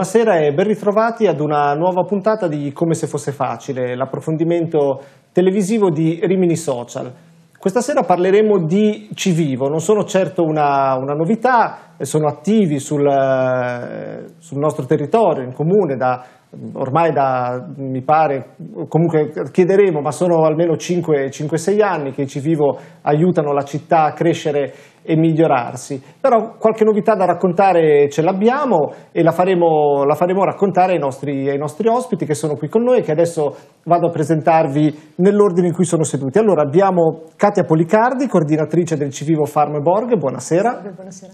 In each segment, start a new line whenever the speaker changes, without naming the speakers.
Buonasera e ben ritrovati ad una nuova puntata di Come se fosse facile, l'approfondimento televisivo di Rimini Social. Questa sera parleremo di Civivo, non sono certo una, una novità, sono attivi sul, eh, sul nostro territorio in comune da ormai da, mi pare, comunque chiederemo, ma sono almeno 5-6 anni che ci vivo, aiutano la città a crescere e migliorarsi. Però qualche novità da raccontare ce l'abbiamo e la faremo, la faremo raccontare ai nostri, ai nostri, ospiti che sono qui con noi e che adesso vado a presentarvi nell'ordine in cui sono seduti. Allora abbiamo Katia Policardi, coordinatrice del Civivo Farm Borg, buonasera. Buonasera.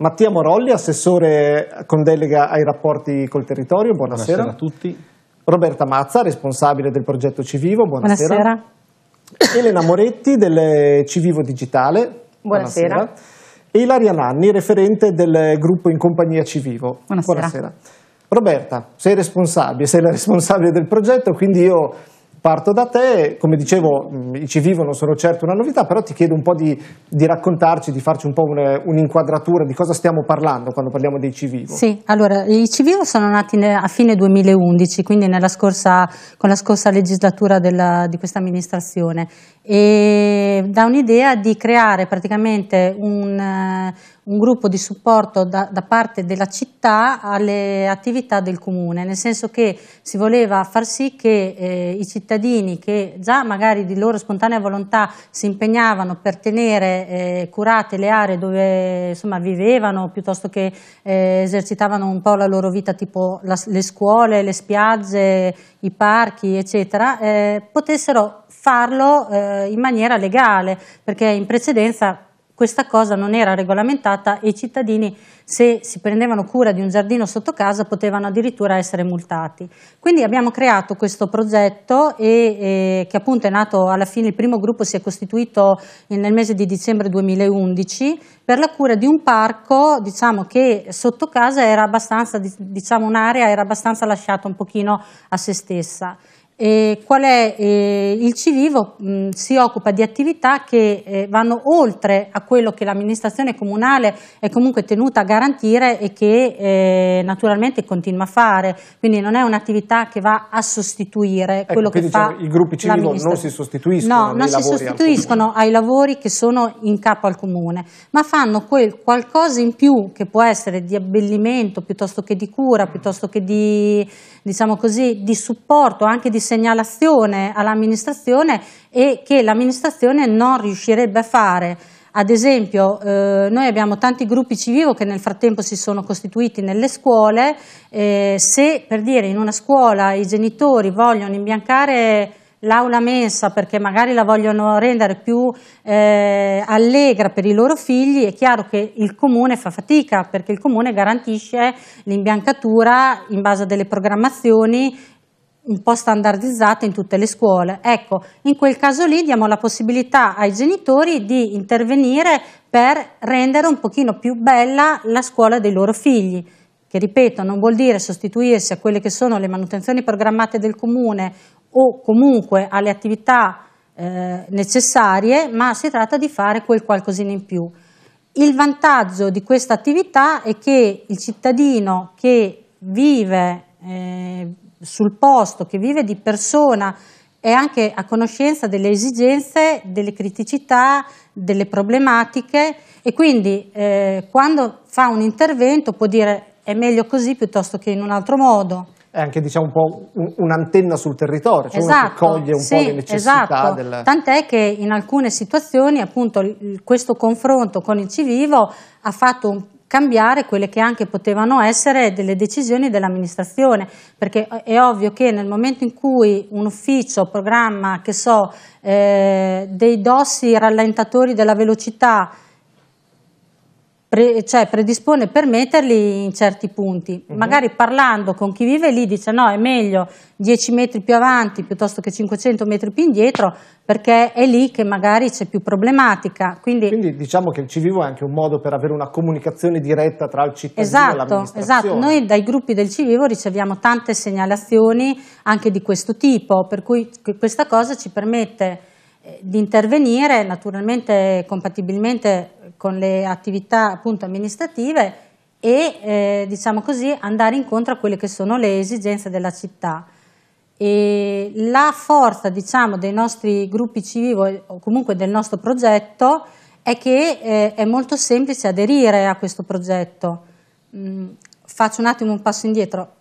Mattia Morolli, assessore con delega ai rapporti col territorio, buonasera. buonasera a tutti. Roberta Mazza, responsabile del progetto Civivo, buonasera. buonasera. Elena Moretti del Civivo Digitale, buonasera. buonasera. E Ilaria Nanni, referente del gruppo in compagnia Civivo, buonasera. buonasera. Roberta, sei responsabile, sei la responsabile del progetto, quindi io Parto da te, come dicevo mm, i CV non sono certo una novità, però ti chiedo un po' di, di raccontarci, di farci un po' un'inquadratura un di cosa stiamo parlando quando parliamo dei CV. Sì,
allora i CV sono nati a fine 2011, quindi scorsa, con la scorsa legislatura della, di questa amministrazione e da un'idea di creare praticamente un, eh, un gruppo di supporto da, da, parte della città alle attività del comune, nel senso che si voleva far sì che eh, i cittadini che già magari di loro spontanea volontà si impegnavano per tenere eh, curate le aree dove insomma, vivevano piuttosto che eh, esercitavano un po' la loro vita tipo la, le scuole, le spiagge, i parchi, eccetera, eh, potessero farlo eh, in maniera legale, perché in precedenza questa cosa non era regolamentata e i cittadini se si prendevano cura di un giardino sotto casa potevano addirittura essere multati. Quindi abbiamo creato questo progetto e, eh, che appunto è nato alla fine, il primo gruppo si è costituito nel mese di dicembre 2011 per la cura di un parco diciamo, che sotto casa era abbastanza, diciamo un'area era abbastanza lasciata un pochino a se stessa. Eh, qual è eh, il Civivo? Mh, si occupa di attività che eh, vanno oltre a quello che l'amministrazione comunale è comunque tenuta a garantire e che eh, naturalmente continua a fare, quindi non è un'attività che va a sostituire ecco, quello che fa diciamo, fa. I gruppi Civivo non si
sostituiscono, no, non si sostituiscono
ai lavori che sono in capo al comune, ma fanno quel qualcosa in più che può essere di abbellimento piuttosto che di cura, piuttosto che di, diciamo così, di supporto, anche di segnalazione all'amministrazione e che l'amministrazione non riuscirebbe a fare. Ad esempio, eh, noi abbiamo tanti gruppi civivo che nel frattempo si sono costituiti nelle scuole. Eh, se per dire in una scuola i genitori vogliono imbiancare l'aula mensa perché magari la vogliono rendere più eh, allegra per i loro figli, è chiaro che il comune fa fatica perché il comune garantisce l'imbiancatura in base a delle programmazioni un po' standardizzate in tutte le scuole. Ecco, in quel caso lì diamo la possibilità ai genitori di intervenire per rendere un pochino più bella la scuola dei loro figli che ripeto non vuol dire sostituirsi a quelle che sono le manutenzioni programmate del comune o comunque alle attività eh, necessarie, ma si tratta di fare quel qualcosina in più. Il vantaggio di questa attività è che il cittadino che vive eh, sul posto, che vive di persona, è anche a conoscenza delle esigenze, delle criticità, delle problematiche e quindi eh, quando fa un intervento può dire è meglio così piuttosto che in un altro
modo. È anche diciamo un po' un'antenna sul territorio, cioè esatto, uno che coglie un sì, po' le necessità. Esatto. Del...
Tant'è che in alcune situazioni appunto questo confronto con il civivo ha fatto un cambiare quelle che anche potevano essere delle decisioni dell'amministrazione, perché è ovvio che nel momento in cui un ufficio programma, che so, eh, dei dossi rallentatori della velocità, Pre, cioè predispone per metterli in certi punti. Uh mhm. -huh. Magari parlando con chi vive lì dice no, è meglio 10 metri più avanti piuttosto che 500 metri più indietro, perché è lì che magari c'è più problematica. Quindi,
Quindi diciamo che il Civivo è anche un modo per avere una comunicazione diretta tra il cittadino esatto, e l'amministrazione. Esatto,
noi dai gruppi del Civivo riceviamo tante segnalazioni anche di questo tipo, per cui questa cosa ci permette eh, di intervenire naturalmente compatibilmente con le attività appunto amministrative e eh, diciamo così andare incontro a quelle che sono le esigenze della città. E la forza diciamo, dei nostri gruppi civili o comunque del nostro progetto è che eh, è molto semplice aderire a questo progetto. Mm, faccio un attimo un passo indietro.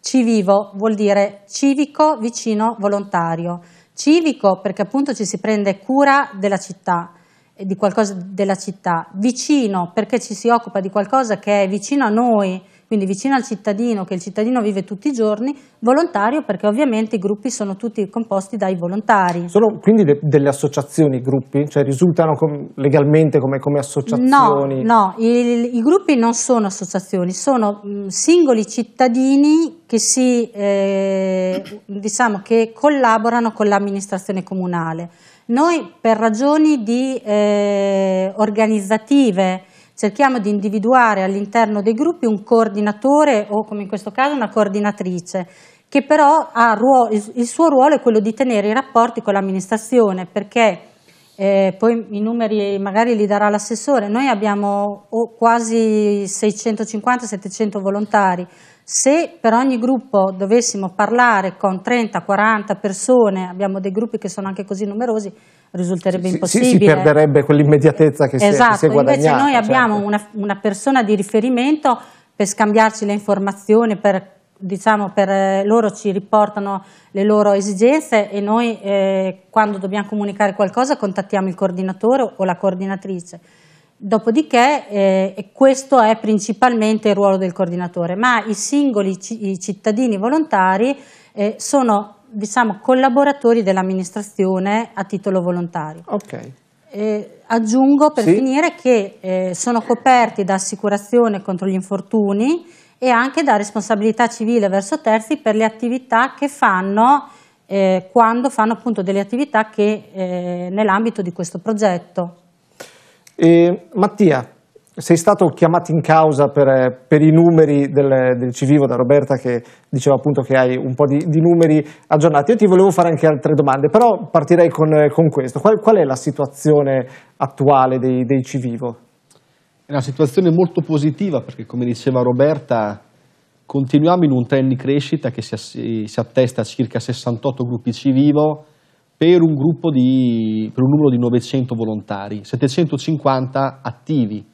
Civivo vuol dire civico vicino volontario. Civico perché appunto ci si prende cura della città, eh, di qualcosa della città. Vicino perché ci si occupa di qualcosa che è vicino a noi, quindi vicino al cittadino che il cittadino vive tutti i giorni, volontario perché ovviamente i gruppi sono tutti composti dai volontari.
Sono quindi de delle associazioni i gruppi? Cioè risultano com legalmente come, come, associazioni? No, no
i, i, gruppi non sono associazioni, sono mh, mm, singoli cittadini che, si, eh, diciamo, che collaborano con l'amministrazione comunale. Noi per ragioni di, eh, organizzative Cerchiamo di individuare all'interno dei gruppi un coordinatore o come in questo caso una coordinatrice che però ruolo, il suo ruolo è quello di tenere i rapporti con l'amministrazione perché eh, poi i numeri magari li darà l'assessore, noi abbiamo oh, quasi 650-700 volontari, se per ogni gruppo dovessimo parlare con 30-40 persone, abbiamo dei gruppi che sono anche così numerosi, risulterebbe sì, impossibile. Sì, si perderebbe
quell'immediatezza che, esatto, si è guadagnata. Esatto, invece noi certo.
abbiamo una, una, persona di riferimento per scambiarci le informazioni, per, diciamo, per eh, loro ci riportano le loro esigenze e noi eh, quando dobbiamo comunicare qualcosa contattiamo il coordinatore o la coordinatrice. Dopodiché eh, questo è principalmente il ruolo del coordinatore, ma i singoli i cittadini volontari eh, sono diciamo, collaboratori dell'amministrazione a titolo volontario. Okay. Eh, aggiungo per sì? finire che eh, sono coperti da assicurazione contro gli infortuni e anche da responsabilità civile verso terzi per le attività che fanno eh, quando fanno appunto delle attività che eh, nell'ambito di questo progetto.
Mattia, sei stato chiamato in causa per, eh, per i numeri del, del, Civivo da Roberta che diceva appunto che hai un po' di, di, numeri aggiornati. Io ti volevo fare anche altre domande, però partirei con, eh, con questo. Qual, qual, è la situazione attuale dei, dei, Civivo?
È una situazione molto positiva perché come diceva Roberta continuiamo in un trend di crescita che si, si attesta a circa 68 gruppi Civivo per un, di, per un numero di 900 volontari, 750 attivi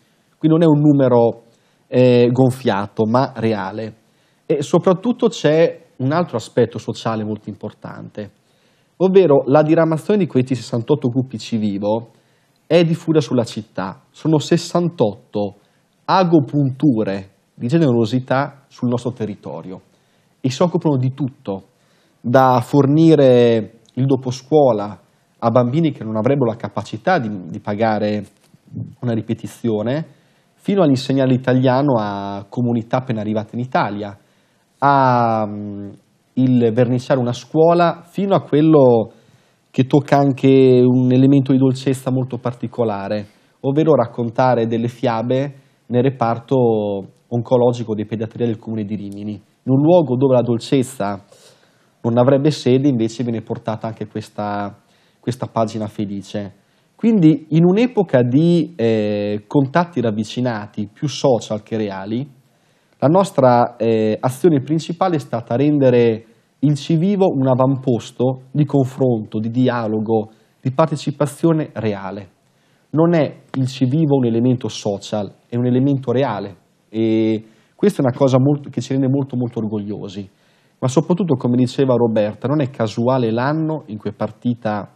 Qui non è un numero eh, gonfiato, ma reale. E soprattutto c'è un altro aspetto sociale molto importante, ovvero la diramazione di questi 68 gruppi civivo è diffusa sulla città. Sono 68 agopunture di generosità sul nostro territorio e si occupano di tutto, da fornire il doposcuola a bambini che non avrebbero la capacità di, di pagare una ripetizione, fino all'insegnare l'italiano a comunità appena arrivate in Italia, a um, il verniciare una scuola fino a quello che tocca anche un elemento di dolcezza molto particolare, ovvero raccontare delle fiabe nel reparto oncologico di pediatria del comune di Rimini, in un luogo dove la dolcezza non avrebbe sede, invece viene portata anche questa, questa pagina felice. Quindi in un'epoca di eh, contatti ravvicinati, più social che reali, la nostra eh, azione principale è stata rendere il civivo un avamposto di confronto, di dialogo, di partecipazione reale. Non è il civivo un elemento social, è un elemento reale e questa è una cosa molto, che ci rende molto molto orgogliosi. Ma soprattutto, come diceva Roberta, non è casuale l'anno in cui è partita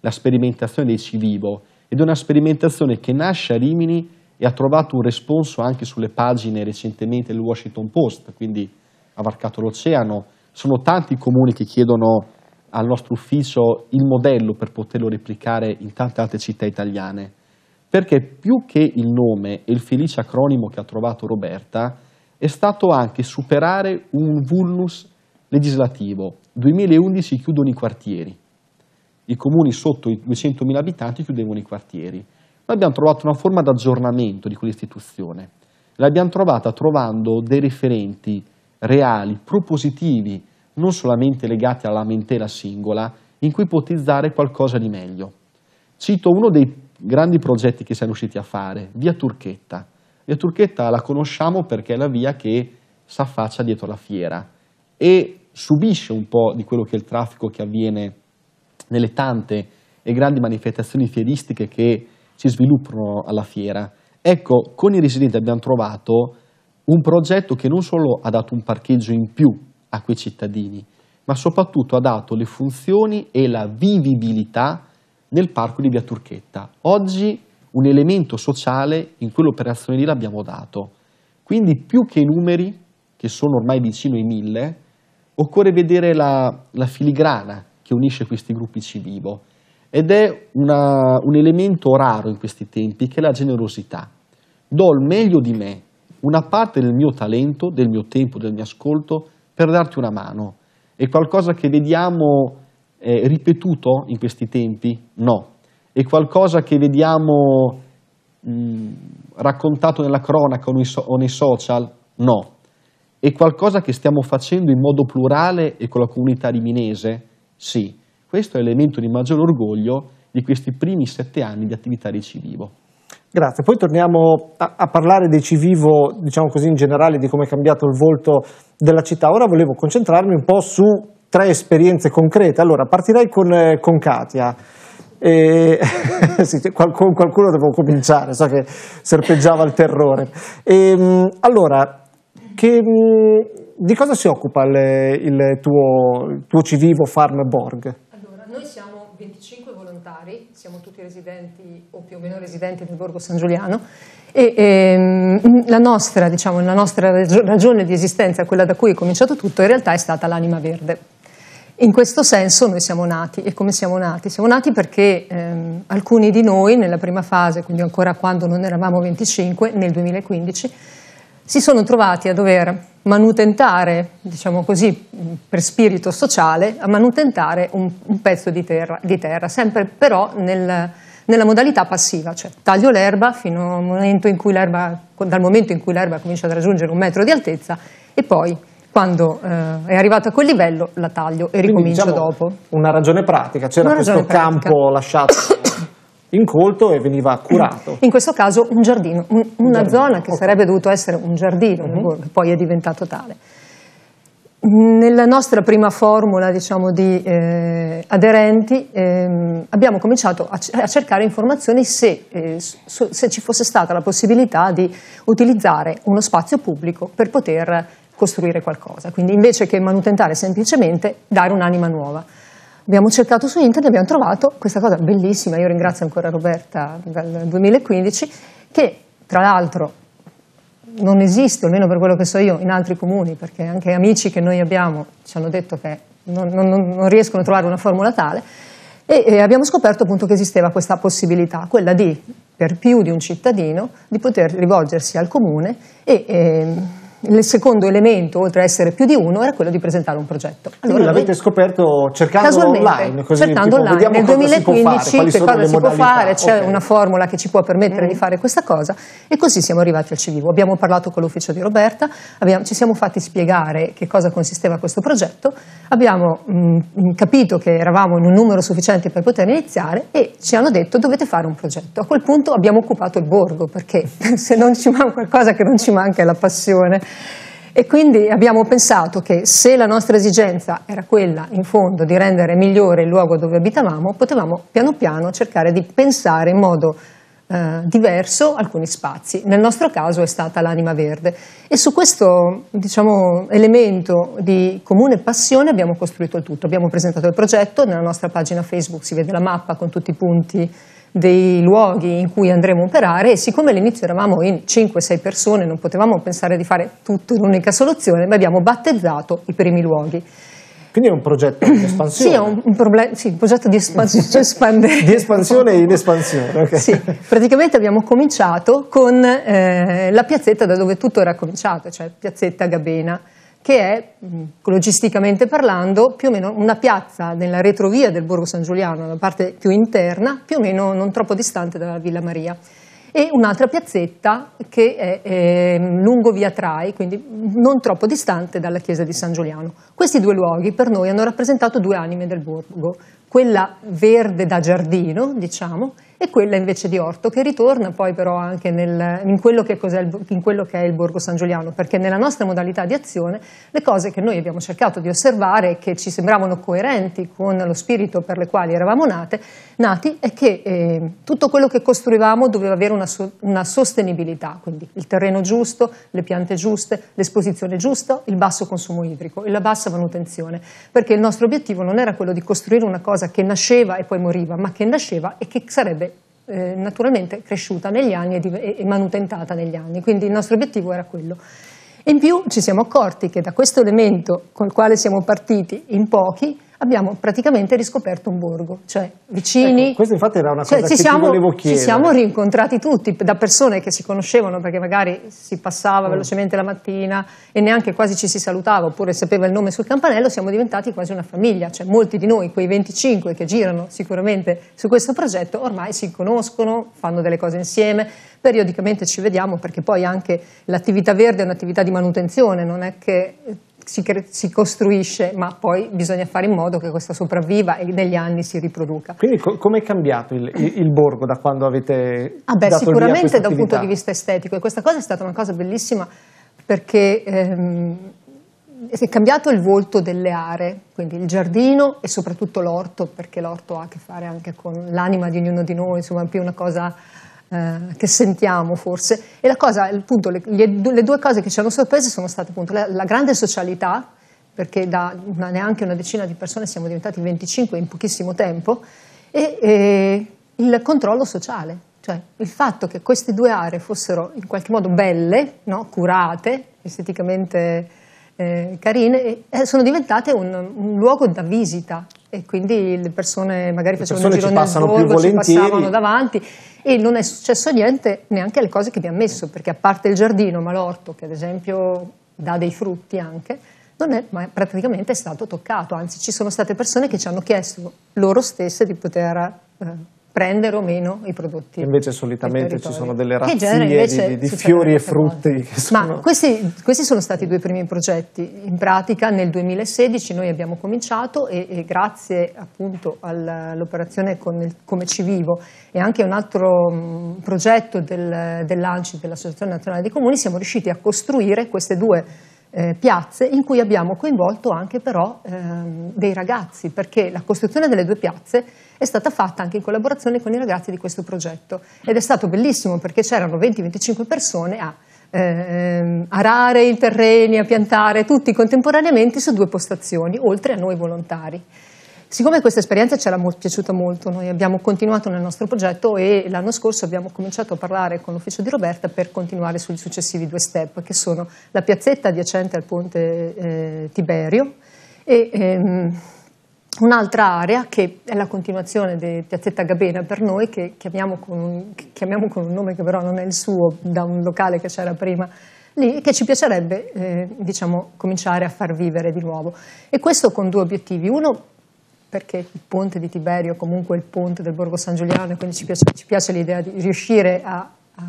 la sperimentazione dei C ed è una sperimentazione che nasce a Rimini e ha trovato un responso anche sulle pagine recentemente del Washington Post, quindi ha varcato l'oceano. Sono tanti i comuni che chiedono al nostro ufficio il modello per poterlo replicare in tante altre città italiane, perché più che il nome e il felice acronimo che ha trovato Roberta, è stato anche superare un vulnus legislativo. 2011 chiudono i quartieri, i comuni sotto i 200.000 abitanti chiudevano i quartieri. Noi abbiamo trovato una forma d'aggiornamento di quell'istituzione. L'abbiamo trovata trovando dei riferenti reali, propositivi, non solamente legati alla mentela singola, in cui ipotizzare qualcosa di meglio. Cito uno dei grandi progetti che siamo riusciti a fare, Via Turchetta. Via Turchetta la conosciamo perché è la via che si affaccia dietro la fiera e subisce un po' di quello che è il traffico che avviene nelle tante e grandi manifestazioni fieristiche che si sviluppano alla fiera. Ecco, con i residenti abbiamo trovato un progetto che non solo ha dato un parcheggio in più a quei cittadini, ma soprattutto ha dato le funzioni e la vivibilità nel parco di Via Turchetta. Oggi un elemento sociale in quell'operazione lì l'abbiamo dato. Quindi più che i numeri, che sono ormai vicino ai mille, occorre vedere la, la filigrana che unisce questi gruppi civivo ed è una, un elemento raro in questi tempi che è la generosità. Do il meglio di me, una parte del mio talento, del mio tempo, del mio ascolto per darti una mano. È qualcosa che vediamo eh, ripetuto in questi tempi? No. È qualcosa che vediamo mh, raccontato nella cronaca o nei, so- o nei social? No. È qualcosa che stiamo facendo in modo plurale e con la comunità riminese? Sì, questo è l'elemento di maggior orgoglio di questi primi sette anni di attività di Civivo.
Grazie, poi torniamo a, a, parlare di Civivo, diciamo così in generale, di come è cambiato il volto della città. Ora volevo concentrarmi un po' su tre esperienze concrete. Allora, partirei con, eh, con Katia. E, sì, cioè, qualcuno, qualcuno devo cominciare, so che serpeggiava il terrore. E, ehm, allora, che, mm, di cosa si occupa le, il, tuo, il tuo civivo Farm Borg?
Allora, noi siamo
25 volontari, siamo tutti residenti o più o meno residenti del Borgo San Giuliano e ehm, la, nostra, diciamo, la nostra ragione di esistenza, quella da cui è cominciato tutto, in realtà è stata l'anima verde. In questo senso noi siamo nati e come siamo nati? Siamo nati perché ehm, alcuni di noi nella prima fase, quindi ancora quando non eravamo 25, nel 2015, si sono trovati a dover manutentare, diciamo così, per spirito sociale, a manutentare un, un pezzo di terra, di terra sempre però nel, nella modalità passiva, cioè taglio l'erba fino al momento in cui l'erba, dal momento in cui l'erba comincia ad raggiungere un metro di altezza e poi quando eh, è arrivato a quel livello la taglio e ricomincio diciamo,
dopo. Una ragione pratica, c'era una questo campo lasciato incolto e veniva curato.
In questo caso un giardino, un, una un giardino, zona che okay. sarebbe dovuto essere un giardino, mm -hmm. poi è diventato tale. Nella nostra prima formula diciamo, di eh, aderenti eh, abbiamo cominciato a, a, cercare informazioni se, eh, su, se ci fosse stata la possibilità di utilizzare uno spazio pubblico per poter costruire qualcosa, quindi invece che manutentare semplicemente dare un'anima nuova. Abbiamo cercato su internet e abbiamo trovato questa cosa bellissima, io ringrazio ancora Roberta dal 2015, che tra l'altro non esiste, almeno per quello che so io, in altri comuni, perché anche amici che noi abbiamo ci hanno detto che non, non, non riescono a trovare una formula tale, e, e abbiamo scoperto appunto che esisteva questa possibilità, quella di, per più di un cittadino, di poter rivolgersi al comune e, e ehm, il secondo elemento, oltre a essere più di uno, era quello di presentare un progetto. Allora, l'avete
scoperto cercando online, così cercando tipo, online. nel
2015 che cosa si modalità. può fare, c'è okay. una formula che ci può permettere mm. di fare questa cosa e così siamo arrivati al Civivo. Abbiamo parlato con l'ufficio di Roberta, abbiamo, ci siamo fatti spiegare che cosa consisteva questo progetto, abbiamo mh, mm, capito che eravamo in un numero sufficiente per poter iniziare e ci hanno detto dovete fare un progetto. A quel punto abbiamo occupato il borgo perché se non ci manca qualcosa che non ci manca è la passione e quindi abbiamo pensato che se la nostra esigenza era quella, in fondo, di rendere migliore il luogo dove abitavamo, potevamo piano piano cercare di pensare in modo eh, diverso alcuni spazi. Nel nostro caso è stata l'anima verde e su questo diciamo, elemento di comune passione abbiamo costruito il tutto. Abbiamo presentato il progetto, nella nostra pagina Facebook si vede la mappa con tutti i punti dei luoghi in cui andremo a operare e siccome all'inizio eravamo in 5-6 persone non potevamo pensare di fare tutto in un'unica soluzione, ma abbiamo battezzato
i primi luoghi. Quindi è un progetto di espansione. sì, è un,
un, sì, un progetto di, espansione.
Cioè di espansione in espansione. Okay. Sì,
praticamente abbiamo cominciato con eh, la piazzetta da dove tutto era cominciato, cioè piazzetta Gabena che è, mm, logisticamente parlando, più o meno una piazza nella retrovia del Borgo San Giuliano, la parte più interna, più o meno non troppo distante dalla Villa Maria, e un'altra piazzetta che è eh, lungo via Trai, quindi non troppo distante dalla chiesa di San Giuliano. Questi due luoghi per noi hanno rappresentato due anime del borgo, quella verde da giardino, diciamo, e quella invece di orto, che ritorna poi però anche nel, in, quello il, in, quello che è il Borgo San Giuliano, perché nella nostra modalità di azione le cose che noi abbiamo cercato di osservare e che ci sembravano coerenti con lo spirito per le quali eravamo nate, nati, è che eh, tutto quello che costruivamo doveva avere una, so, una sostenibilità, quindi il terreno giusto, le piante giuste, l'esposizione giusta, il basso consumo idrico e la bassa manutenzione, perché il nostro obiettivo non era quello di costruire una cosa cosa che nasceva e poi moriva, ma che nasceva e che sarebbe eh, naturalmente cresciuta negli anni e, di, e manutentata negli anni. Quindi il nostro obiettivo era quello. In più ci siamo accorti che da questo elemento col quale siamo partiti in pochi, abbiamo praticamente riscoperto un borgo, cioè
vicini. Ecco, questa infatti era una cioè, cosa cioè, che siamo, volevo chiedere. Ci siamo
rincontrati tutti, da persone che si conoscevano perché magari si passava mm. velocemente la mattina e neanche quasi ci si salutava oppure sapeva il nome sul campanello, siamo diventati quasi una famiglia, cioè molti di noi, quei 25 che girano sicuramente su questo progetto, ormai si conoscono, fanno delle cose insieme, periodicamente ci vediamo perché poi anche l'attività verde è un'attività di manutenzione, non è che si, si, costruisce, ma poi bisogna fare in modo che questa sopravviva e negli anni si riproduca.
Quindi co- come è cambiato il, il, il, borgo da quando avete... Ah beh, sicuramente da un punto di
vista estetico e questa cosa è stata una cosa bellissima perché... Ehm, è cambiato il volto delle aree, quindi il giardino e soprattutto l'orto, perché l'orto ha a che fare anche con l'anima di ognuno di noi, insomma è più una cosa eh, che sentiamo forse. E la cosa, appunto, le, le, due cose che ci hanno sorprese sono state appunto la, la grande socialità, perché da una, neanche una decina di persone siamo diventati 25 in pochissimo tempo, e, e il controllo sociale. Cioè, il fatto che queste due aree fossero in qualche modo belle, no? curate, esteticamente eh, carine, e eh, sono diventate un, un, luogo da visita e quindi le persone magari facevano un giro nel borgo, ci passavano davanti e non è successo niente neanche alle cose che abbiamo messo, perché a parte il giardino Malorto, che ad esempio dà dei frutti anche, non è mai praticamente stato toccato, anzi ci sono state persone che ci hanno chiesto loro stesse di poter... Eh, prendere o meno i prodotti. Invece
solitamente ci sono delle razzie di, di fiori e frutti. Che Sono... Ma questi,
questi, sono stati i due primi progetti. In pratica nel 2016 noi abbiamo cominciato e, e grazie appunto all'operazione Come Ci Vivo e anche a un altro mh, mm, progetto del, dell'ANCI, dell'Associazione Nazionale dei Comuni, siamo riusciti a costruire queste due eh, piazze in cui abbiamo coinvolto anche però ehm, dei ragazzi, perché la costruzione delle due piazze è stata fatta anche in collaborazione con i ragazzi di questo progetto ed è stato bellissimo perché c'erano 20-25 persone a ehm, arare i terreni, a piantare tutti contemporaneamente su due postazioni, oltre a noi volontari. Siccome questa esperienza ci era molto, piaciuta molto, noi abbiamo continuato nel nostro progetto e l'anno scorso abbiamo cominciato a parlare con l'ufficio di Roberta per continuare sui successivi due step, che sono la piazzetta adiacente al ponte eh, Tiberio e ehm, un'altra area che è la continuazione di Piazzetta Gabena per noi, che chiamiamo con, che chiamiamo con un nome che però non è il suo, da un locale che c'era prima lì che ci piacerebbe eh, diciamo, cominciare a far vivere di nuovo. E questo con due obiettivi. Uno, perché il ponte di Tiberio, comunque il ponte del Borgo San Giuliano, e quindi ci piace, piace l'idea di riuscire a, a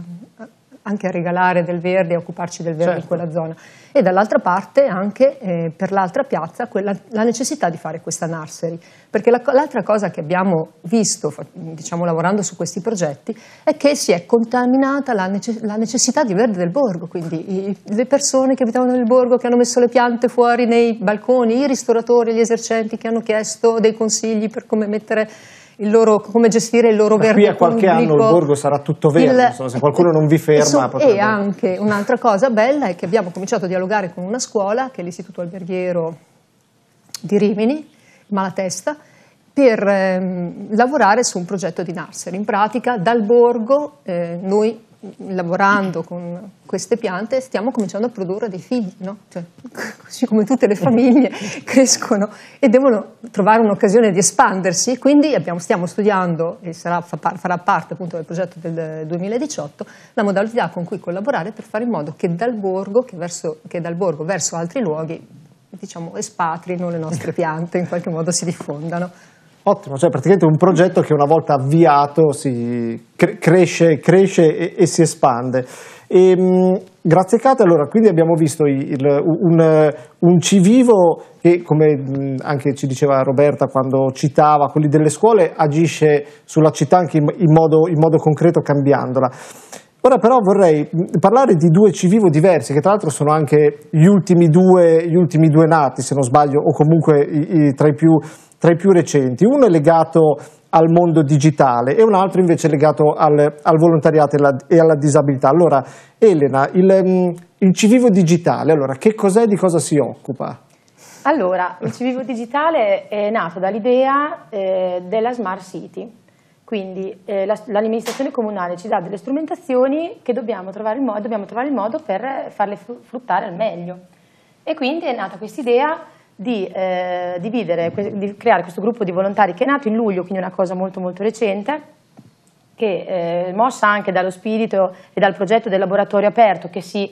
anche a regalare del verde, a occuparci del verde certo. in quella zona e dall'altra parte anche eh, per l'altra piazza quella, la necessità di fare questa nursery, perché la, l'altra cosa che abbiamo visto diciamo, lavorando su questi progetti è che si è contaminata la, necess- la necessità di verde del borgo, quindi i, le persone che abitavano nel borgo, che hanno messo le piante fuori nei balconi, i ristoratori, gli esercenti che hanno chiesto dei consigli per come mettere loro, come gestire il
loro verde pubblico. qui a qualche pubblico. anno il borgo sarà tutto verde, il, se qualcuno non vi ferma. So, potrebbe... E
anche un'altra cosa bella è che abbiamo cominciato a dialogare con una scuola, che è l'Istituto Alberghiero di Rimini, Malatesta, per ehm, lavorare su un progetto di Narser. In pratica dal borgo eh, noi lavorando con queste piante stiamo cominciando a produrre dei figli, no? cioè, così come tutte le famiglie crescono e devono trovare un'occasione di espandersi, quindi abbiamo, stiamo studiando e sarà, farà parte appunto del progetto del 2018 la modalità con cui collaborare per fare in modo che dal borgo, che verso, che dal borgo verso altri luoghi diciamo, espatrino le nostre piante, in qualche modo si diffondano.
Ottimo, cioè praticamente un progetto che una volta avviato si cre- cresce, cresce e, e, si espande. E, ehm, mh, grazie Cate, allora quindi abbiamo visto il, un, un civivo che come anche ci diceva Roberta quando citava quelli delle scuole agisce sulla città anche in, in, modo, in modo concreto cambiandola. Ora però vorrei parlare di due civivo diversi, che tra l'altro sono anche gli ultimi due, gli ultimi due nati, se non sbaglio, o comunque i, i, tra i più tra i più recenti. Uno è legato al mondo digitale e un altro invece è legato al, al volontariato e alla, e alla, disabilità. Allora, Elena, il, mm, il civivo digitale, allora, che cos'è e di cosa si occupa?
Allora, il civivo digitale è nato dall'idea eh, della Smart City, quindi eh, l'amministrazione comunale ci dà delle strumentazioni che dobbiamo trovare, modo, dobbiamo trovare il modo per farle fruttare al meglio. E quindi è nata questa idea di, eh, dividere, di creare questo gruppo di volontari che è nato in luglio, quindi una cosa molto molto recente, che eh, mossa anche dallo spirito e dal progetto del laboratorio aperto che si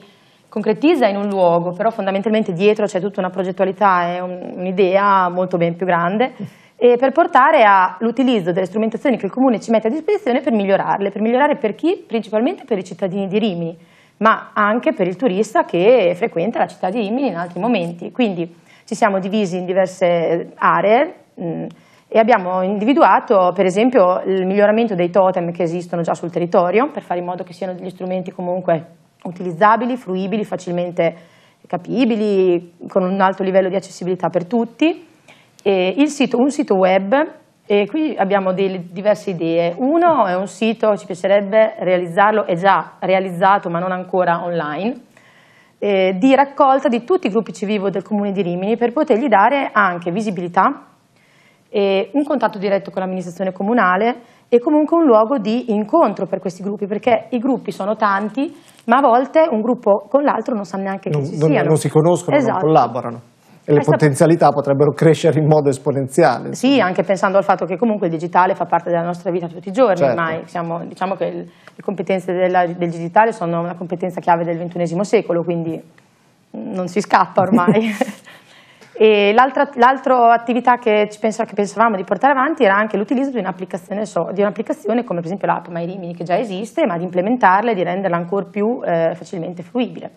concretizza in un luogo, però fondamentalmente dietro c'è tutta una progettualità e un'idea molto ben più grande, e per portare all'utilizzo delle strumentazioni che il Comune ci mette a disposizione per migliorarle, per migliorare per chi? Principalmente per i cittadini di Rimini, ma anche per il turista che frequenta la città di Rimini in altri momenti. Quindi, ci siamo divisi in diverse eh, aree mh, mm, e abbiamo individuato per esempio il miglioramento dei totem che esistono già sul territorio per fare in modo che siano degli strumenti comunque utilizzabili, fruibili, facilmente capibili, con un alto livello di accessibilità per tutti. Sito, un sito web, e qui abbiamo delle diverse idee. Uno è un sito, ci piacerebbe realizzarlo, è già realizzato ma non ancora online, eh, di raccolta di tutti i gruppi civivo del Comune di Rimini per potergli dare anche visibilità, eh, un contatto diretto con l'amministrazione comunale e comunque un luogo di incontro per questi gruppi, perché i gruppi sono tanti, ma a volte un gruppo con l'altro non sa neanche non, che ci non, siano. Non si
conoscono, esatto. non collaborano e le potenzialità potrebbero crescere in modo esponenziale. Sì,
insomma. anche pensando al fatto che comunque il digitale fa parte della nostra vita tutti i giorni certo. ormai, Siamo, diciamo che il, le competenze della, del digitale sono una competenza chiave del XXI secolo, quindi non si scappa ormai. l'altra, attività che, penso, che, pensavamo di portare avanti era anche l'utilizzo di un'applicazione, so, di come per esempio l'app MyRimini che già esiste, ma di implementarla e di renderla ancora più eh, facilmente fruibile.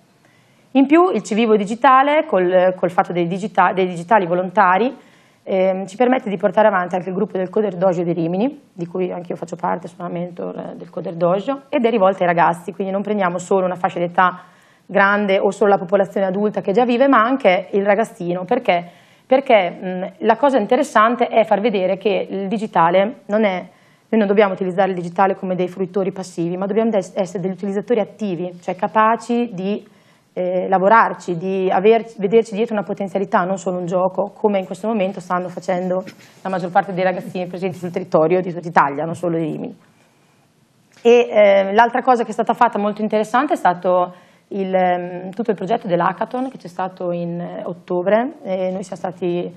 In più il civivo digitale, col, col fatto dei, digita dei, digitali volontari, eh, ci permette di portare avanti anche il gruppo del Coder Dojo di Rimini, di cui anche io faccio parte, sono una mentor eh, del Coder Dojo, ed è rivolta ai ragazzi, quindi non prendiamo solo una fascia d'età grande o solo la popolazione adulta che già vive, ma anche il ragazzino, perché, perché mh, la cosa interessante è far vedere che il digitale non è, noi non dobbiamo utilizzare il digitale come dei fruitori passivi, ma dobbiamo essere degli utilizzatori attivi, cioè capaci di eh, lavorarci, di aver, vederci dietro una potenzialità, non solo un gioco, come in questo momento stanno facendo la maggior parte dei ragazzini presenti sul territorio di tutta Italia, non solo di Rimini. E eh, l'altra cosa che è stata fatta molto interessante è stato il, ehm, tutto il progetto dell'Hackathon che c'è stato in eh, ottobre, noi siamo stati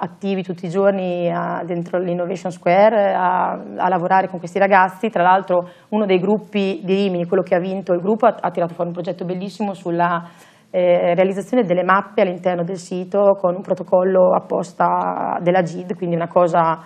attivi tutti i giorni a, dentro l'Innovation Square a, a, lavorare con questi ragazzi, tra l'altro uno dei gruppi di Rimini, quello che ha vinto il gruppo, ha, ha tirato fuori un progetto bellissimo sulla eh, realizzazione delle mappe all'interno del sito con un protocollo apposta della GID, quindi una cosa...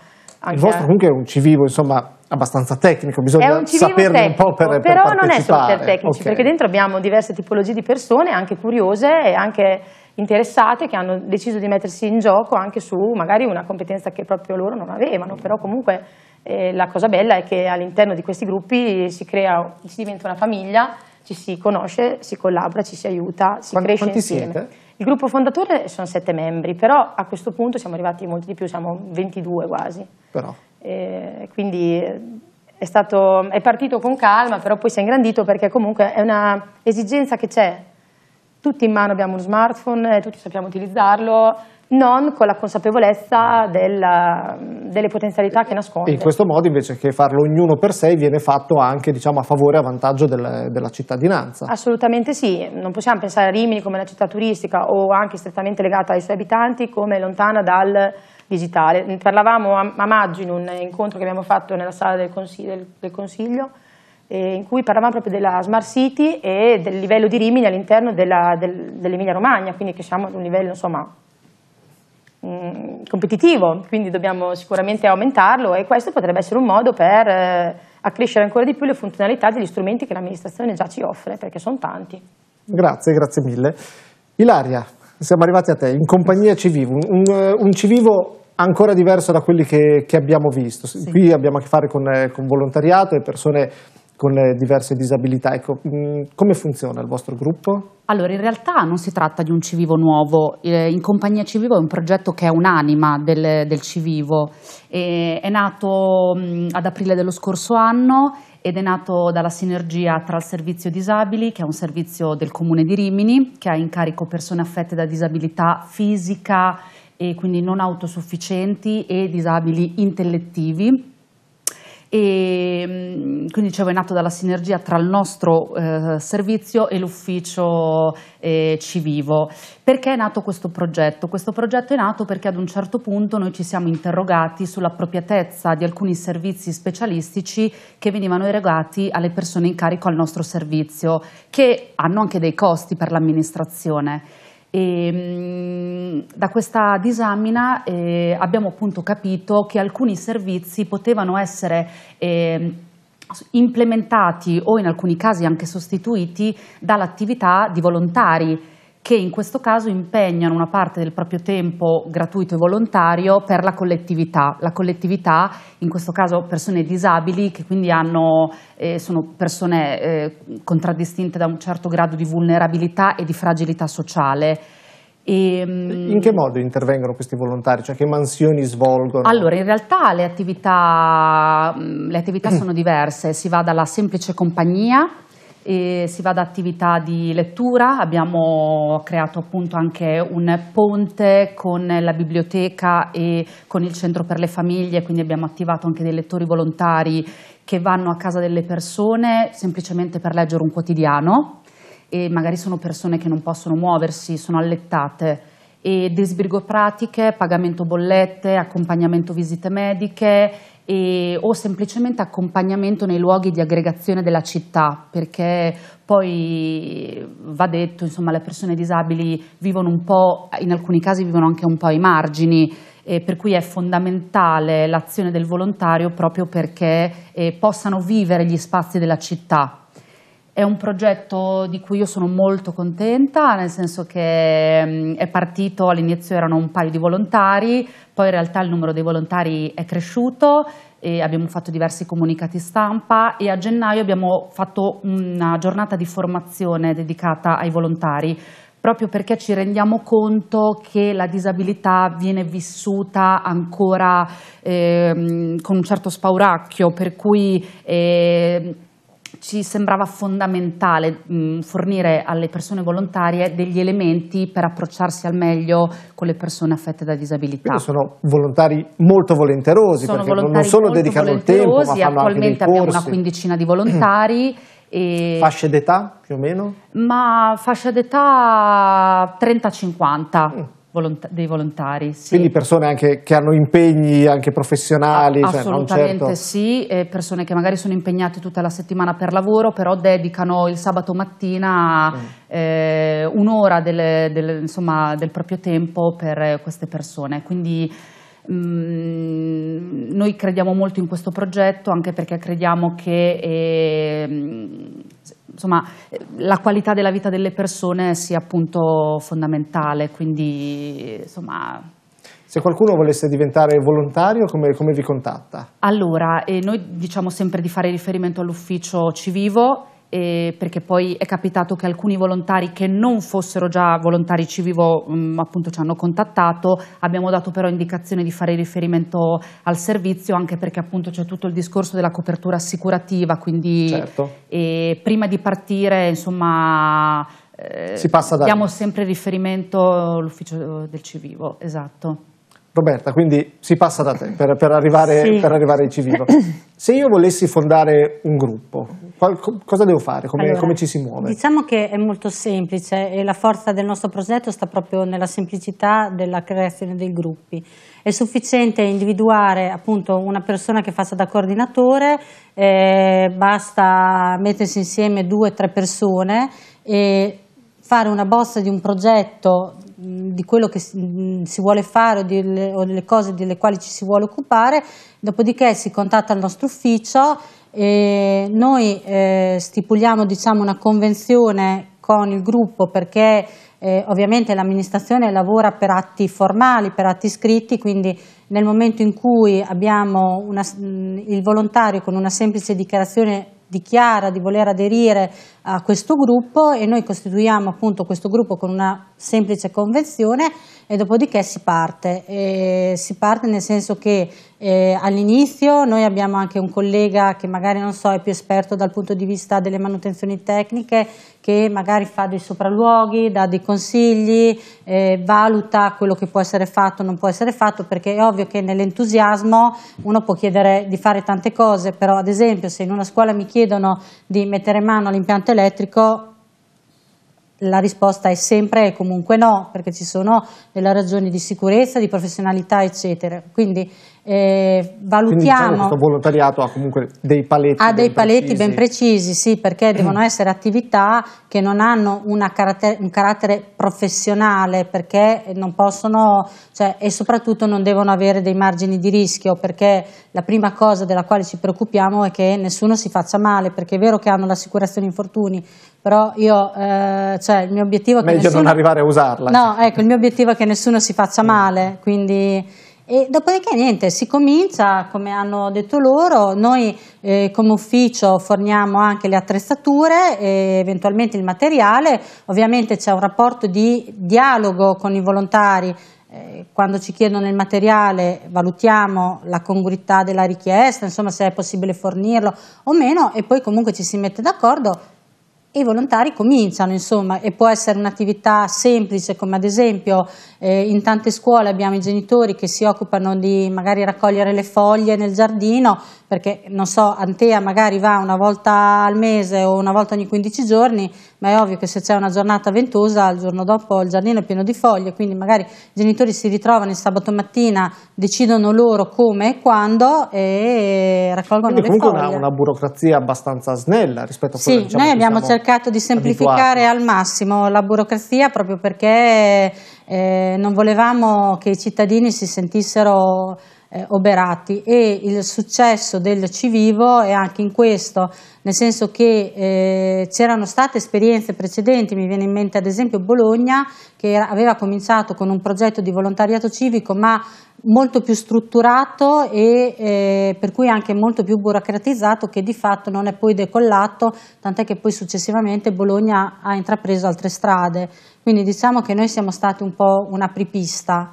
Anche... Il vostro comunque è un civivo, insomma, abbastanza tecnico, bisogna saperne tecnico, un po' per Però per non è solo per tecnici, okay. perché dentro
abbiamo diverse tipologie di persone, anche curiose e anche interessate che hanno deciso di mettersi in gioco anche su magari una competenza che proprio loro non avevano, però comunque eh, la cosa bella è che all'interno di questi gruppi si, crea, si diventa una famiglia, ci si conosce, si collabora, ci si aiuta, si Quanti, cresce quanti insieme. Siete? Il gruppo fondatore sono sette membri, però a questo punto siamo arrivati molti di più, siamo 22 quasi. Però. Eh, quindi eh, è, stato, è partito con calma, però poi si è ingrandito perché comunque è una esigenza che c'è tutti in mano abbiamo uno smartphone, tutti sappiamo utilizzarlo, non con la consapevolezza della, delle potenzialità che nasconde. In
questo modo invece che farlo ognuno per sé viene fatto anche diciamo, a favore e a vantaggio del, della cittadinanza.
Assolutamente sì, non possiamo pensare a Rimini come una città turistica o anche strettamente legata ai suoi abitanti come lontana dal digitale. Parlavamo a, a maggio in un incontro che abbiamo fatto nella sala del, consi del, del Consiglio eh, in cui parlavamo proprio della Smart City e del livello di Rimini all'interno dell'Emilia del, Romagna, quindi che siamo ad un livello insomma, mm, competitivo, quindi dobbiamo sicuramente aumentarlo e questo potrebbe essere un modo per eh, accrescere ancora di più le funzionalità degli strumenti che l'amministrazione già ci offre, perché sono
tanti. Grazie, grazie mille. Ilaria, siamo arrivati a te, in compagnia Civivo, un, un eh, Civivo ancora diverso da quelli che, che abbiamo visto. Sì. Qui abbiamo a che fare con, eh, con volontariato e persone con le diverse disabilità. Ecco, mm, come funziona il vostro gruppo?
Allora, in realtà non si tratta di un Civivo nuovo, eh, in compagnia Civivo è un progetto che è un'anima del, del Civivo, e, è nato mh, mm, ad aprile dello scorso anno ed è nato dalla sinergia tra il servizio disabili, che è un servizio del comune di Rimini, che ha in carico persone affette da disabilità fisica e quindi non autosufficienti e disabili intellettivi e mm, quindi dicevo è nato dalla sinergia tra il nostro eh, servizio e l'ufficio eh, Civivo. Perché è nato questo progetto? Questo progetto è nato perché ad un certo punto noi ci siamo interrogati sull'appropriatezza di alcuni servizi specialistici che venivano erogati alle persone in carico al nostro servizio, che hanno anche dei costi per l'amministrazione. E, da questa disamina eh, abbiamo appunto capito che alcuni servizi potevano essere eh, implementati o in alcuni casi anche sostituiti dall'attività di volontari che in questo caso impegnano una parte del proprio tempo gratuito e volontario per la collettività. La collettività, in questo caso persone disabili, che quindi hanno, eh, sono persone eh, contraddistinte da un certo grado di vulnerabilità e di fragilità sociale. E, ehm, in che
modo intervengono questi volontari? Cioè che mansioni svolgono? Allora,
in realtà le attività, mm, le attività sono diverse, si va dalla semplice compagnia e si va ad attività di lettura, abbiamo creato appunto anche un ponte con la biblioteca e con il centro per le famiglie, quindi abbiamo attivato anche dei lettori volontari che vanno a casa delle persone semplicemente per leggere un quotidiano e magari sono persone che non possono muoversi, sono allettate e desbrigo pratiche, pagamento bollette, accompagnamento visite mediche e, o semplicemente accompagnamento nei luoghi di aggregazione della città, perché poi va detto, insomma, le persone disabili vivono un po', in alcuni casi vivono anche un po' ai margini, eh, per cui è fondamentale l'azione del volontario proprio perché eh, possano vivere gli spazi della città. È un progetto di cui io sono molto contenta, nel senso che mm, è partito, all'inizio erano un paio di volontari, poi in realtà il numero dei volontari è cresciuto, abbiamo fatto diversi comunicati stampa e a gennaio abbiamo fatto una giornata di formazione dedicata ai volontari, proprio perché ci rendiamo conto che la disabilità viene vissuta ancora eh, con un certo spauracchio, per cui... Eh, ci sembrava fondamentale mh, fornire alle persone volontarie degli elementi per approcciarsi al meglio con le persone
affette da disabilità. Quindi sono volontari molto volenterosi, sono perché non solo dedicano il tempo, ma fanno Attualmente abbiamo una quindicina di volontari.
E... Fasce
d'età più o meno?
Ma fascia d'età 30-50. Mm volontà, dei volontari.
Sì. Quindi persone anche che hanno impegni anche professionali? A, cioè, assolutamente certo...
sì, e persone che magari sono impegnate tutta la settimana per lavoro, però dedicano il sabato mattina mm. eh, un'ora del, del, insomma, del proprio tempo per queste persone. Quindi... Mm, noi crediamo molto in questo progetto anche perché crediamo che eh, insomma, la qualità della vita delle persone sia appunto fondamentale, quindi insomma,
se qualcuno volesse diventare volontario, come, come vi contatta?
Allora, eh, noi diciamo sempre di fare riferimento all'ufficio Civivo, eh, perché poi è capitato che alcuni volontari che non fossero già volontari civivo mh, mm, appunto ci hanno contattato, abbiamo dato però indicazione di fare riferimento al servizio anche perché appunto c'è tutto il discorso della copertura assicurativa, quindi certo. eh, prima di partire insomma eh, diamo sempre riferimento all'ufficio del civivo,
esatto. Roberta, quindi si passa da te per, per, arrivare, sì. per arrivare, ai Civivo. Se io volessi fondare un gruppo, qual, cosa devo fare? Come, allora, come, ci si muove?
Diciamo che è molto semplice e la forza del nostro progetto sta proprio nella semplicità della creazione dei gruppi. È sufficiente individuare appunto una persona che faccia da coordinatore, eh, basta mettersi insieme due o tre persone e fare una bozza di un progetto di quello che si vuole fare o, delle, o delle cose delle quali ci si vuole occupare, dopodiché si contatta il nostro ufficio e noi eh, stipuliamo diciamo, una convenzione con il gruppo perché eh, ovviamente l'amministrazione lavora per atti formali, per atti scritti, quindi nel momento in cui abbiamo una, il volontario con una semplice dichiarazione dichiara di voler aderire a questo gruppo e noi costituiamo appunto questo gruppo con una semplice convenzione e dopodiché si parte. E si parte nel senso che eh, all'inizio noi abbiamo anche un collega che magari non so, è più esperto dal punto di vista delle manutenzioni tecniche, che magari fa dei sopralluoghi, dà dei consigli, eh, valuta quello che può essere fatto o non può essere fatto, perché è ovvio che nell'entusiasmo uno può chiedere di fare tante cose, però ad esempio se in una scuola mi chiedono di mettere mano all'impianto elettrico, la risposta è sempre e comunque no, perché ci sono delle ragioni di sicurezza, di professionalità, eccetera. Quindi eh, diciamo valutiamo Quindi, questo
volontariato ha comunque dei paletti ha dei ben paletti precisi. ben precisi
sì perché devono essere attività che non hanno caratter un carattere professionale perché non possono cioè, e soprattutto non devono avere dei margini di rischio perché la prima cosa della quale ci preoccupiamo è che nessuno si faccia male perché è vero che hanno l'assicurazione infortuni però io, eh, cioè il mio obiettivo è che meglio nessuno... non
arrivare a usarla no
ecco il mio obiettivo è che nessuno si faccia male quindi e dopodiché niente, si comincia, come hanno detto loro, noi eh, come ufficio forniamo anche le attrezzature e eventualmente il materiale, ovviamente c'è un rapporto di dialogo con i volontari eh, quando ci chiedono il materiale valutiamo la congruità della richiesta, insomma se è possibile fornirlo o meno e poi comunque ci si mette d'accordo e i volontari cominciano insomma e può essere un'attività semplice come ad esempio eh, in tante scuole abbiamo i genitori che si occupano di magari raccogliere le foglie nel giardino, perché non so, Antea magari va una volta al mese o una volta ogni 15 giorni, ma è ovvio che se c'è una giornata ventosa, il giorno dopo il giardino è pieno di foglie, quindi magari i genitori si ritrovano il sabato mattina, decidono loro come e quando e raccolgono quindi le foglie. Quindi una,
una burocrazia abbastanza snella rispetto a quello sì, diciamo, noi abbiamo cercato di semplificare
abituati. al massimo la burocrazia proprio perché eh, non volevamo che i cittadini si sentissero eh, oberati e il successo del Civivo è anche in questo, nel senso che eh, c'erano state esperienze precedenti, mi viene in mente ad esempio Bologna che era, aveva cominciato con un progetto di volontariato civico ma molto più strutturato e eh, per cui anche molto più burocratizzato che di fatto non è poi decollato, tant'è che poi successivamente Bologna ha intrapreso altre strade. Quindi diciamo che noi siamo stati un po' un'apripista.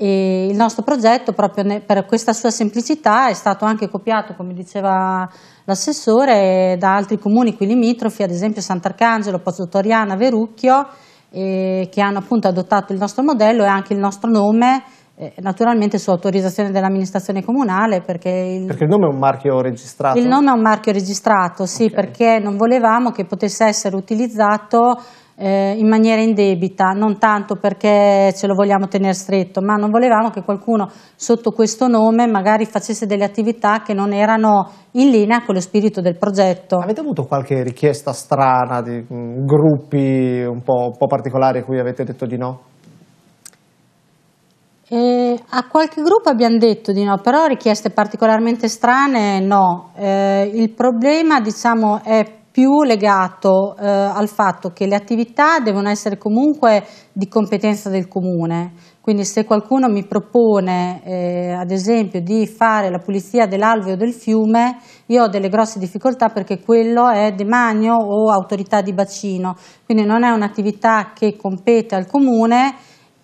E il nostro progetto, proprio per questa sua semplicità, è stato anche copiato, come diceva l'assessore, da altri comuni qui limitrofi, ad esempio Sant'Arcangelo, Pozzo Toriana, Verucchio, eh, che hanno appunto adottato il nostro modello e anche il nostro nome, eh, naturalmente su autorizzazione dell'amministrazione comunale. Perché il, perché
il, nome è un marchio registrato? Il nome
è un marchio registrato, sì, okay. perché non volevamo che potesse essere utilizzato eh, in maniera indebita, non tanto perché ce lo vogliamo tenere stretto, ma non volevamo che qualcuno sotto questo nome magari facesse delle attività che non erano in linea con lo spirito del progetto.
Avete avuto qualche richiesta strana di mh, mm, gruppi un po', un po' particolari a cui avete detto di no?
Eh, a qualche gruppo abbiamo detto di no, però richieste particolarmente strane no. Eh, il problema diciamo, è più legato eh, al fatto che le attività devono essere comunque di competenza del comune. Quindi se qualcuno mi propone eh, ad esempio di fare la pulizia dell'alveo del fiume, io ho delle grosse difficoltà perché quello è demanio o autorità di bacino, quindi non è un'attività che compete al comune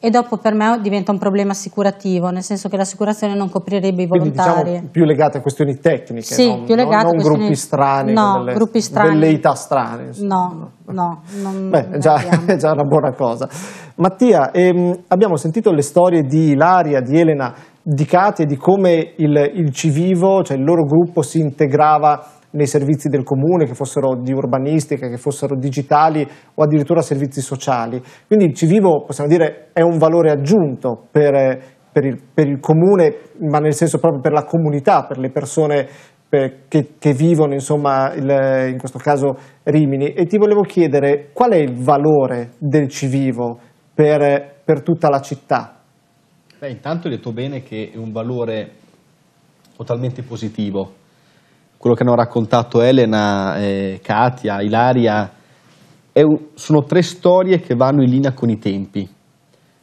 e dopo per me diventa un problema assicurativo, nel senso che l'assicurazione non coprirebbe i volontari. Quindi, diciamo,
più legate a questioni tecniche, sì, non, più legate non, non questioni... gruppi strani, no, delle, gruppi strani. velleità strane.
No, no. Non, Beh,
già, è già una buona cosa. Mattia, ehm, abbiamo sentito le storie di Ilaria, di Elena Dicati e di come il, il Civivo, cioè il loro gruppo, si integrava nei servizi del comune, che fossero di urbanistica, che fossero digitali o addirittura servizi sociali. Quindi il civivo, possiamo dire, è un valore aggiunto per, per, il, per il comune, ma nel senso proprio per la comunità, per le persone eh, che, che, vivono insomma, il, in questo caso Rimini e ti volevo chiedere qual è il valore del civivo per, per tutta la città?
Beh, intanto hai detto bene che è un valore totalmente positivo quello che hanno raccontato Elena, eh, Katia, Ilaria, un, sono tre storie che vanno in linea con i tempi.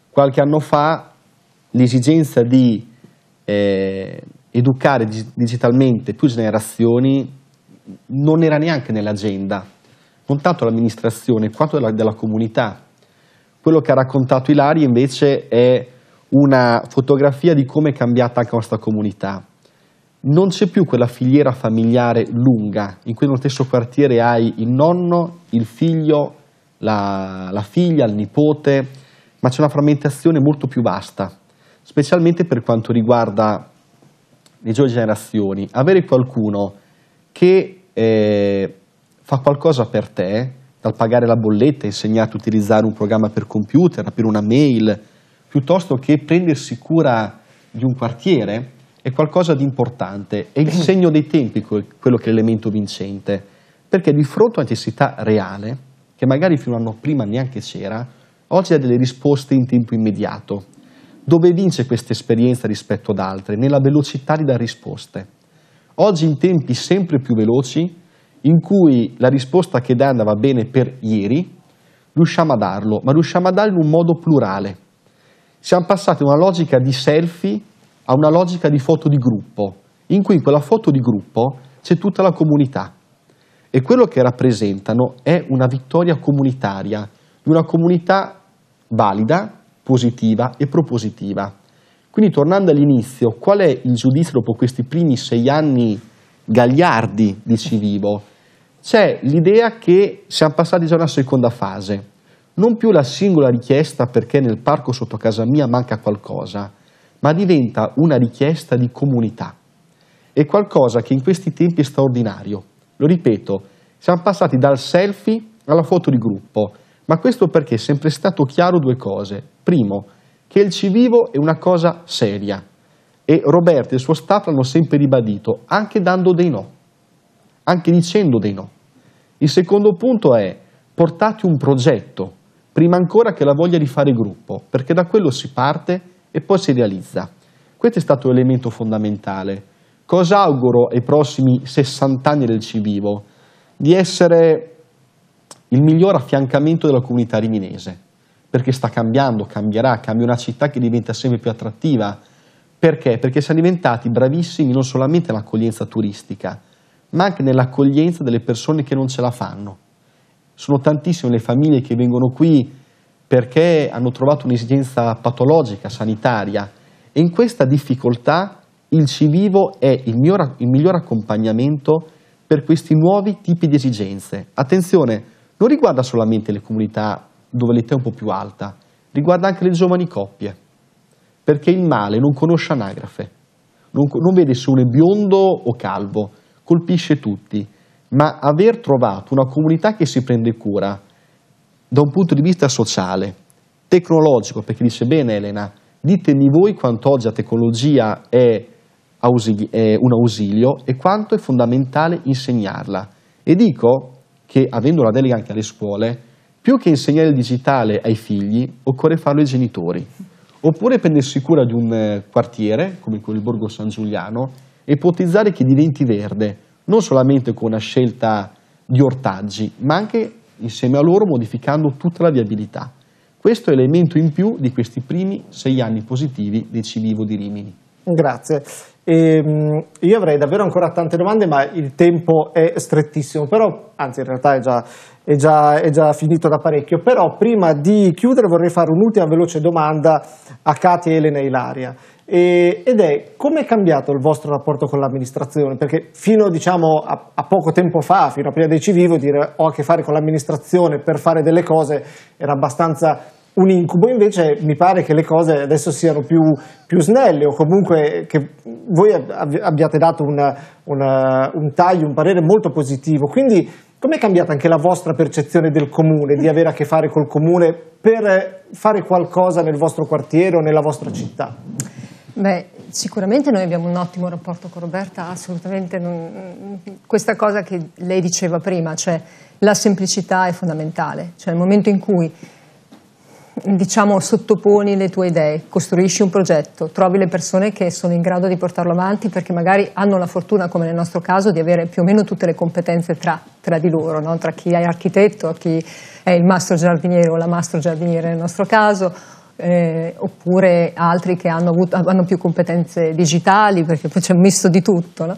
Qualche anno fa l'esigenza di eh, educare digitalmente più generazioni non era neanche nell'agenda, non tanto dell'amministrazione quanto della, della comunità. Quello che ha raccontato Ilaria invece è una fotografia di come è cambiata anche la nostra comunità non c'è più quella filiera familiare lunga in cui nello stesso quartiere hai il nonno, il figlio, la, la figlia, il nipote, ma c'è una frammentazione molto più vasta, specialmente per quanto riguarda le giovani generazioni. Avere qualcuno che eh, fa qualcosa per te, dal pagare la bolletta, insegnare a utilizzare un programma per computer, aprire una mail, piuttosto che prendersi cura di un quartiere, è qualcosa di importante, è il segno dei tempi quello che è l'elemento vincente, perché di fronte a una necessità reale, che magari fino a un anno prima neanche c'era, oggi ha delle risposte in tempo immediato. Dove vince questa esperienza rispetto ad altre? Nella velocità di dare risposte. Oggi in tempi sempre più veloci, in cui la risposta che dà andava bene per ieri, riusciamo a darlo, ma riusciamo a darlo in un modo plurale. Siamo passati da una logica di selfie a una logica di foto di gruppo, in cui in quella foto di gruppo c'è tutta la comunità e quello che rappresentano è una vittoria comunitaria, di una comunità valida, positiva e propositiva. Quindi tornando all'inizio, qual è il giudizio dopo questi primi sei anni gagliardi di Civivo? C'è l'idea che siamo passati già a una seconda fase, non più la singola richiesta perché nel parco sotto casa mia manca qualcosa, ma diventa una richiesta di comunità. È qualcosa che in questi tempi è straordinario. Lo ripeto, siamo passati dal selfie alla foto di gruppo, ma questo perché è sempre stato chiaro due cose. Primo, che il civivo è una cosa seria e Roberto e il suo staff l'hanno sempre ribadito, anche dando dei no, anche dicendo dei no. Il secondo punto è portate un progetto, prima ancora che la voglia di fare gruppo, perché da quello si parte e poi si realizza. Questo è stato l'elemento fondamentale. Cosa auguro ai prossimi 60 anni del Civivo? Di essere il miglior affiancamento della comunità riminese, perché sta cambiando, cambierà, cambia una città che diventa sempre più attrattiva. Perché? Perché siamo diventati bravissimi non solamente nell'accoglienza turistica, ma anche nell'accoglienza delle persone che non ce la fanno. Sono tantissime le famiglie che vengono qui perché hanno trovato un'esigenza patologica, sanitaria, e in questa difficoltà il civivo è il miglior, il miglior accompagnamento per questi nuovi tipi di esigenze. Attenzione, non riguarda solamente le comunità dove l'età è un po' più alta, riguarda anche le giovani coppie, perché il male non conosce anagrafe, non, non vede se uno è biondo o calvo, colpisce tutti, ma aver trovato una comunità che si prende cura da un punto di vista sociale, tecnologico, perché dice bene Elena, ditemi voi quanto oggi la tecnologia è, ausili- è un ausilio e quanto è fondamentale insegnarla. E dico che, avendo la delega anche alle scuole, più che insegnare il digitale ai figli, occorre farlo ai genitori. Oppure prendersi cura di un eh, quartiere, come quello di Borgo San Giuliano, e ipotizzare che diventi verde, non solamente con una scelta di ortaggi, ma anche insieme a loro modificando tutta la viabilità. Questo è l'elemento in più di questi primi sei anni positivi del Civivo di Rimini.
Grazie. Ehm, io avrei davvero ancora tante domande, ma il tempo è strettissimo, però, anzi in realtà è già, è già, è già finito da parecchio, però prima di chiudere vorrei fare un'ultima veloce domanda a Katia e Elena Ilaria. E, ed è come è cambiato il vostro rapporto con l'amministrazione? Perché fino diciamo, a, a, poco tempo fa, fino a prima dei Civivo, dire ho a che fare con l'amministrazione per fare delle cose era abbastanza un incubo, invece mi pare che le cose adesso siano più, più snelle o comunque che voi abbiate dato una, una, un taglio, un parere molto positivo. Quindi com'è cambiata anche la vostra percezione del comune, di avere a che fare col comune per fare qualcosa nel vostro quartiere o nella vostra città?
Beh, sicuramente noi abbiamo un ottimo rapporto con Roberta, assolutamente non, questa cosa che lei diceva prima, cioè la semplicità è fondamentale, cioè nel momento in cui diciamo, sottoponi le tue idee, costruisci un progetto, trovi le persone che sono in grado di portarlo avanti perché magari hanno la fortuna, come nel nostro caso, di avere più o meno tutte le competenze tra, tra di loro, no? tra chi è architetto, chi è il mastro giardiniere o la mastro giardiniere nel nostro caso, eh, oppure altri che hanno, avuto, hanno, più competenze digitali, perché poi c'è un misto di tutto. No?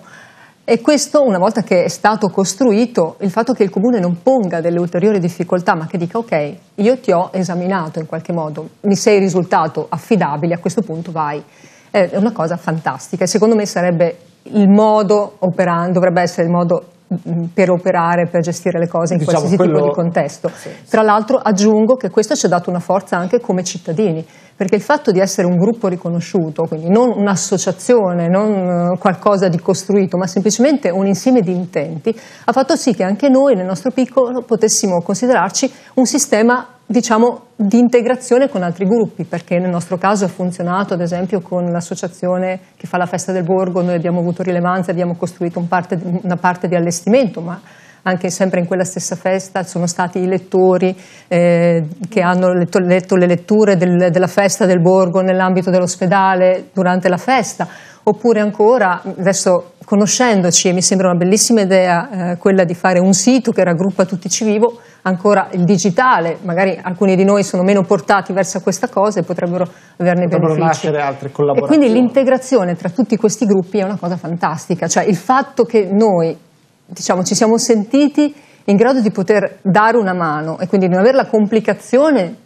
E questo, una volta che è stato costruito, il fatto che il comune non ponga delle ulteriori difficoltà, ma che dica ok, io ti ho esaminato in qualche modo, mi sei risultato affidabile, a questo punto vai. Eh, è una cosa fantastica e secondo me sarebbe il modo operando, dovrebbe essere il modo Mm, per operare, per gestire le cose in diciamo qualsiasi quello... tipo di contesto. Sì, sì. Tra l'altro aggiungo che questo ci ha dato una forza anche come cittadini, perché il fatto di essere un gruppo riconosciuto, quindi non un'associazione, non eh, qualcosa di costruito, ma semplicemente un insieme di intenti, ha fatto sì che anche noi nel nostro piccolo potessimo considerarci un sistema diciamo, di integrazione con altri gruppi, perché nel nostro caso ha funzionato ad esempio con l'associazione che fa la festa del borgo, noi abbiamo avuto rilevanza, abbiamo costruito un parte, una parte di allestimento, ma anche sempre in quella stessa festa sono stati i lettori eh, che hanno letto, letto le letture del, della festa del borgo nell'ambito dell'ospedale durante la festa, oppure ancora, adesso conoscendoci e mi sembra una bellissima idea eh, quella di fare un sito che raggruppa tutti i civivo, ancora il digitale, magari alcuni di noi sono meno portati verso questa cosa e potrebbero averne potrebbero benefici. nascere
altre collaborazioni. E quindi
l'integrazione tra tutti questi gruppi è una cosa fantastica, cioè il fatto che noi diciamo, ci siamo sentiti in grado di poter dare una mano e quindi di non avere la complicazione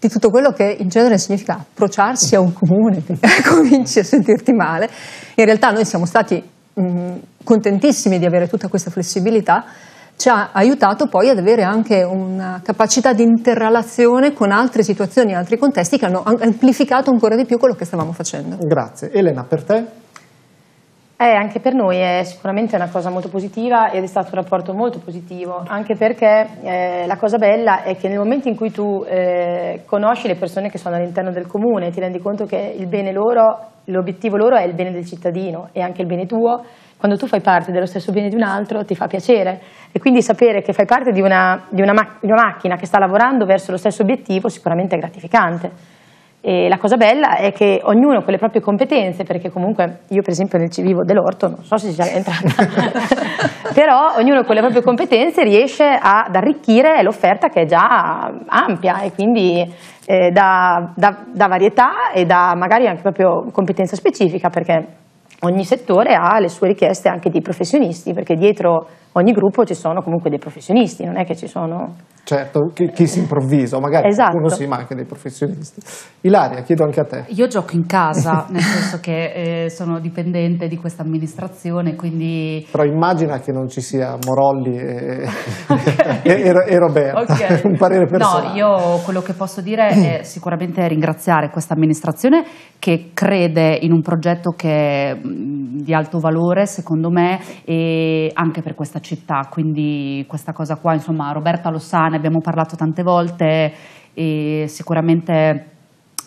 di tutto quello che in genere significa approcciarsi a un comune, cominci a sentirti male. In realtà noi siamo stati mh, mm, contentissimi di avere tutta questa flessibilità ci ha aiutato poi ad avere anche una capacità di interrelazione con altre situazioni, altri contesti che hanno amplificato ancora di più quello che stavamo facendo.
Grazie. Elena, per te?
Eh, anche per noi è sicuramente una cosa molto positiva ed è stato un rapporto molto positivo, anche perché eh, la cosa bella è che nel momento in cui tu eh, conosci le persone che sono all'interno del comune, ti rendi conto che il bene loro, l'obiettivo loro è il bene del cittadino e anche il bene tuo, quando tu fai parte dello stesso bene di un altro ti fa piacere e quindi sapere che fai parte di una, di una, ma di una macchina che sta lavorando verso lo stesso obiettivo sicuramente è gratificante. E la cosa bella è che ognuno con le proprie competenze, perché comunque io per esempio nel civivo dell'orto, non so se ci sarà entrata, però ognuno con le proprie competenze riesce ad arricchire l'offerta che è già ampia e quindi eh, da, da, da varietà e da magari anche proprio competenza specifica, perché ogni settore ha le sue richieste anche di professionisti, perché dietro ogni gruppo ci sono comunque dei professionisti, non è che ci sono...
Certo, chi, chi si improvvisa, magari esatto. qualcuno sì, ma anche dei professionisti. Ilaria, chiedo anche a te.
Io gioco in casa, nel senso che eh, sono dipendente di questa amministrazione, quindi...
Però immagina che non ci sia Morolli e, okay. e, e Roberto, okay. un parere personale. No,
io quello che posso dire è sicuramente ringraziare questa amministrazione che crede in un progetto che è mm, di alto valore, secondo me, e anche per questa città città, quindi questa cosa qua, insomma, Roberta lo sa, ne abbiamo parlato tante volte e sicuramente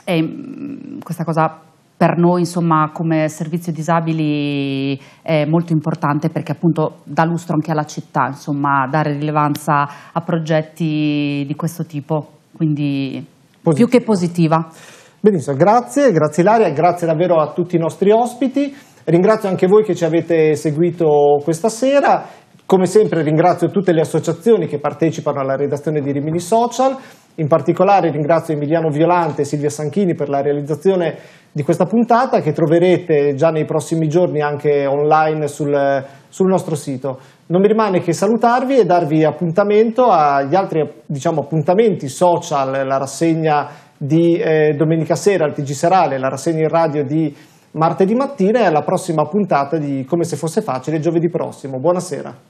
è, mm, questa cosa per noi insomma, come servizio disabili è molto importante perché appunto dà lustro anche alla città, insomma, dare rilevanza a progetti di questo tipo,
quindi Positiva. più che positiva. Benissimo, grazie, grazie Laria, grazie davvero a tutti i nostri ospiti. Ringrazio anche voi che ci avete seguito questa sera come sempre ringrazio tutte le associazioni che partecipano alla redazione di Rimini Social, in particolare ringrazio Emiliano Violante e Silvia Sanchini per la realizzazione di questa puntata che troverete già nei prossimi giorni anche online sul, sul nostro sito. Non mi rimane che salutarvi e darvi appuntamento agli altri diciamo, appuntamenti social, la rassegna di eh, domenica sera al TG Serale, la rassegna in radio di martedì mattina e alla prossima puntata di Come se fosse facile giovedì prossimo. Buonasera.